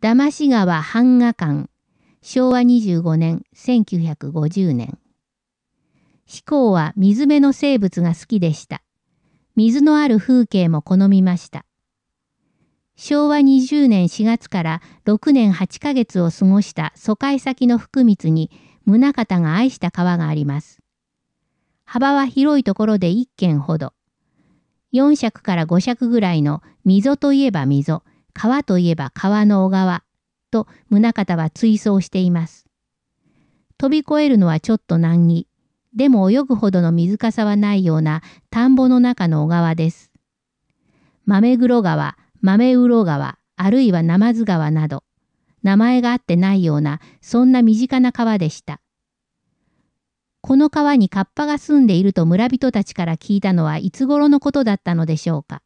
騙し川版画館昭和25年1950年志功は水辺の生物が好きでした。水のある風景も好みました。昭和20年4月から6年8ヶ月を過ごした疎開先の福光に宗方が愛した川があります。幅は広いところで1軒ほど。4尺から5尺ぐらいの溝といえば溝、川といえば川の小川と宗方は追走しています。飛び越えるのはちょっと難儀。でも泳ぐほどの水かさはないような田んぼの中の小川です。豆黒川、豆魚川、あるいはナマズ川など、名前があってないような、そんな身近な川でした。この川にカッパが住んでいると村人たちから聞いたのはいつ頃のことだったのでしょうか。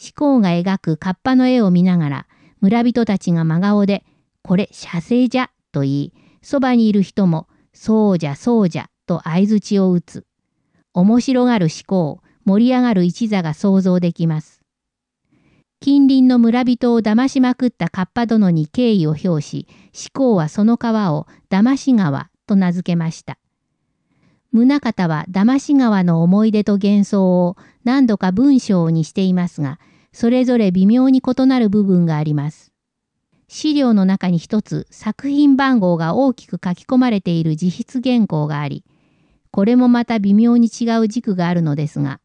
志功が描く河童の絵を見ながら、村人たちが真顔で、これ写生じゃ、と言い、そばにいる人も、そうじゃそうじゃ、と相槌を打つ。面白がる思考、盛り上がる一座が想像できます。近隣の村人を騙しまくった河童殿に敬意を表し、志功はその川を騙し川と名付けました。宗方は騙し川の思い出と幻想を何度か文章にしていますが、それぞれ微妙に異なる部分があります。資料の中に一つ作品番号が大きく書き込まれている自筆原稿があり、これもまた微妙に違う軸があるのですが、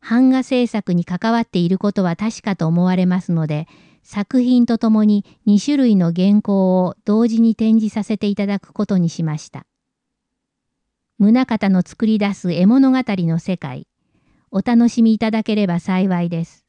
版画制作に関わっていることは確かと思われますので、作品とともに2種類の原稿を同時に展示させていただくことにしました。宗像の作り出す絵物語の世界、お楽しみいただければ幸いです。